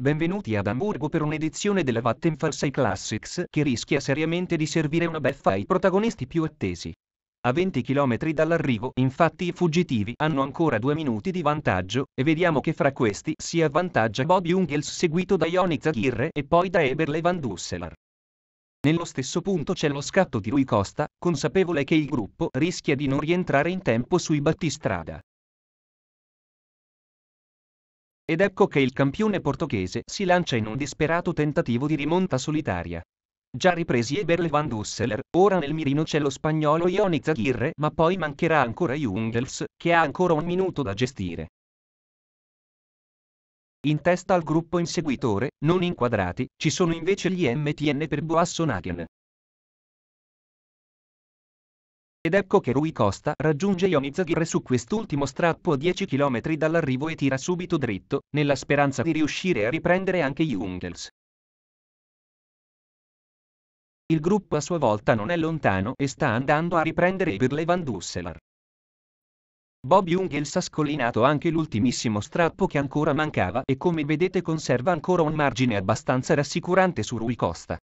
Benvenuti ad Hamburgo per un'edizione della Vattenfall 6 Classics che rischia seriamente di servire una beffa ai protagonisti più attesi. A 20 km dall'arrivo, infatti, i fuggitivi hanno ancora due minuti di vantaggio, e vediamo che fra questi si avvantaggia Bobby Jungels seguito da Yoni Zagirre e poi da Eberle Van Dusselar. Nello stesso punto c'è lo scatto di Rui Costa, consapevole che il gruppo rischia di non rientrare in tempo sui battistrada. Ed ecco che il campione portoghese si lancia in un disperato tentativo di rimonta solitaria. Già ripresi Eberle van Dusseler, ora nel mirino c'è lo spagnolo Ioni Zaghirre, ma poi mancherà ancora Jungels, che ha ancora un minuto da gestire. In testa al gruppo inseguitore, non inquadrati, ci sono invece gli MTN per Boassonagen. ed ecco che Rui Costa raggiunge Yonizagirre su quest'ultimo strappo a 10 km dall'arrivo e tira subito dritto, nella speranza di riuscire a riprendere anche Jungels. Il gruppo a sua volta non è lontano e sta andando a riprendere Birle van Dusselar. Bob Jungels ha scollinato anche l'ultimissimo strappo che ancora mancava e come vedete conserva ancora un margine abbastanza rassicurante su Rui Costa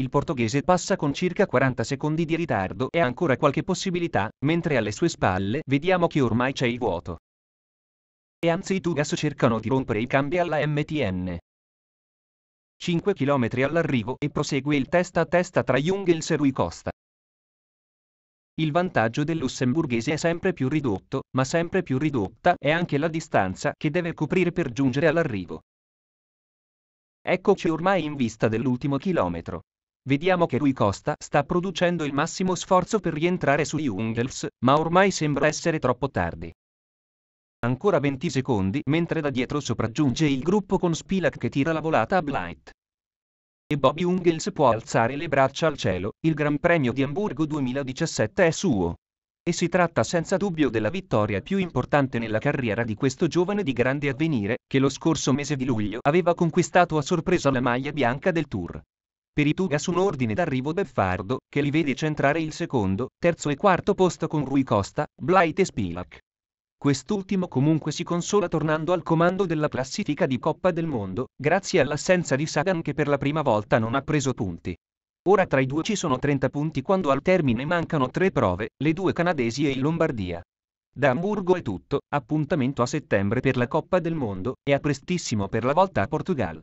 il portoghese passa con circa 40 secondi di ritardo e ha ancora qualche possibilità, mentre alle sue spalle vediamo che ormai c'è il vuoto. E anzi i Tugas cercano di rompere i cambi alla MTN. 5 km all'arrivo e prosegue il testa a testa tra Jungels e Rui Costa. Il vantaggio del lussemburghese è sempre più ridotto, ma sempre più ridotta è anche la distanza che deve coprire per giungere all'arrivo. Eccoci ormai in vista dell'ultimo chilometro. Vediamo che Rui Costa sta producendo il massimo sforzo per rientrare su Jungels, ma ormai sembra essere troppo tardi. Ancora 20 secondi mentre da dietro sopraggiunge il gruppo con Spilak che tira la volata a Blight. E Bobby Jungels può alzare le braccia al cielo, il Gran Premio di Hamburgo 2017 è suo. E si tratta senza dubbio della vittoria più importante nella carriera di questo giovane di grande avvenire, che lo scorso mese di luglio aveva conquistato a sorpresa la maglia bianca del Tour. Perituga su un ordine d'arrivo beffardo, che li vede centrare il secondo, terzo e quarto posto con Rui Costa, Blight e Spilak. Quest'ultimo comunque si consola tornando al comando della classifica di Coppa del Mondo, grazie all'assenza di Sagan che per la prima volta non ha preso punti. Ora tra i due ci sono 30 punti quando al termine mancano tre prove, le due canadesi e in Lombardia. Da Hamburgo è tutto, appuntamento a settembre per la Coppa del Mondo, e a prestissimo per la volta a Portugal.